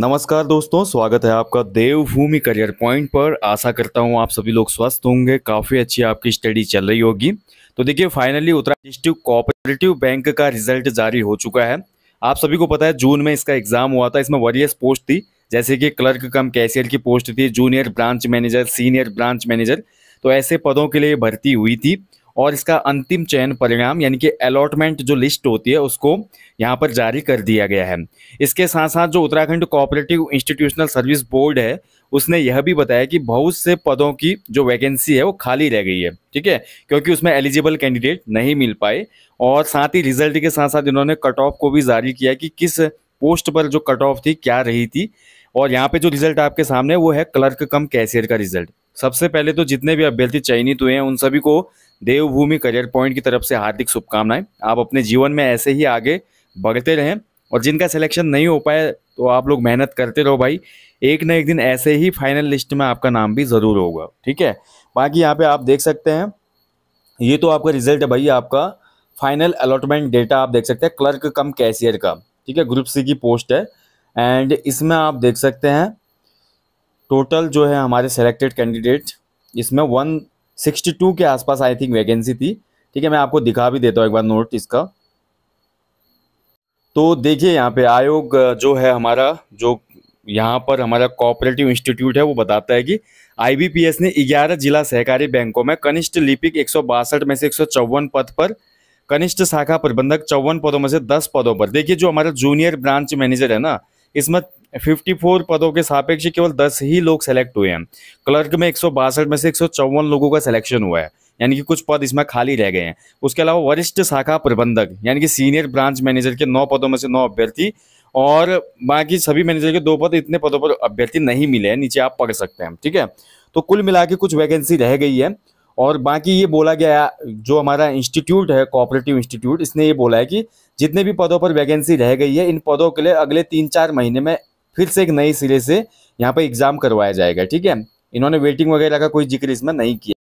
नमस्कार दोस्तों स्वागत है आपका देवभूमि करियर पॉइंट पर आशा करता हूं आप सभी लोग स्वस्थ होंगे काफ़ी अच्छी आपकी स्टडी चल रही होगी तो देखिए finally Uttarakhand district cooperative bank का रिजल्ट जारी हो चुका है आप सभी को पता है जून में इसका एग्जाम हुआ था इसमें वरियस पोस्ट थी जैसे कि क्लर्क कम कैशियर की पोस्ट थी junior branch manager senior branch manager तो ऐसे पदों के लिए भर्ती हुई थी और इसका अंतिम चयन परिणाम यानी कि अलॉटमेंट जो लिस्ट होती है उसको यहाँ पर जारी कर दिया गया है इसके साथ साथ जो Uttarakhand cooperative institutional service board है उसने यह भी बताया कि बहुत से पदों की जो वैकेंसी है वो खाली रह गई है ठीक है क्योंकि उसमें एलिजिबल कैंडिडेट नहीं मिल पाए और साथ ही रिजल्ट के साथ साथ इन्होंने कट ऑफ को भी जारी किया कि किस पोस्ट पर जो कट ऑफ थी क्या रही थी और यहाँ पे जो रिजल्ट आपके सामने वो है क्लर्क कम कैशियर का रिजल्ट सबसे पहले तो जितने भी अभ्यर्थी चयनित हुए हैं उन सभी को देवभूमि करियर पॉइंट की तरफ से हार्दिक शुभकामनाएं आप अपने जीवन में ऐसे ही आगे बढ़ते रहें और जिनका सिलेक्शन नहीं हो पाए तो आप लोग मेहनत करते रहो भाई एक ना एक दिन ऐसे ही फाइनल लिस्ट में आपका नाम भी ज़रूर होगा ठीक है बाकी यहाँ पे आप देख सकते हैं ये तो आपका रिजल्ट है भाई आपका फाइनल अलॉटमेंट डेटा आप देख सकते हैं क्लर्क कम कैशियर का ठीक है ग्रुप सी की पोस्ट है एंड इसमें आप देख सकते हैं टोटल जो है हमारे सेलेक्टेड कैंडिडेट इसमें वन 62 के आसपास आई थिंक वैकेंसी थी ठीक है मैं आपको दिखा भी देता हूँ एक बार नोट इसका तो देखिए यहाँ पे आयोग जो है हमारा जो यहाँ पर हमारा कोऑपरेटिव इंस्टीट्यूट है वो बताता है कि आईबीपीएस ने 11 जिला सहकारी बैंकों में कनिष्ठ लिपिक एक में से एक पद पर कनिष्ठ शाखा प्रबंधक चौवन पदों में से 10 पदों पर देखिए जो हमारा जूनियर ब्रांच मैनेजर है ना इसमें 54 पदों के सापेक्ष केवल 10 ही लोग सेलेक्ट हुए हैं क्लर्क में एक में से एक लोगों का सिलेक्शन हुआ है यानी कि कुछ पद इसमें खाली रह गए हैं उसके अलावा वरिष्ठ शाखा प्रबंधक यानी कि सीनियर ब्रांच मैनेजर के नौ पदों में से नौ अभ्यर्थी और बाकी सभी मैनेजर के दो पद इतने पदों पर अभ्यर्थी नहीं मिले हैं नीचे आप पढ़ सकते हैं ठीक है तो कुल मिला के कुछ वैकेंसी रह गई है और बाकी ये बोला गया जो हमारा इंस्टीट्यूट है कोऑपरेटिव इंस्टीट्यूट इसने ये बोला है कि जितने भी पदों पर वैकेंसी रह गई है इन पदों के लिए अगले तीन चार महीने में फिर से एक नए सिरे से यहाँ पर एग्ज़ाम करवाया जाएगा ठीक है इन्होंने वेटिंग वगैरह का कोई जिक्र इसमें नहीं किया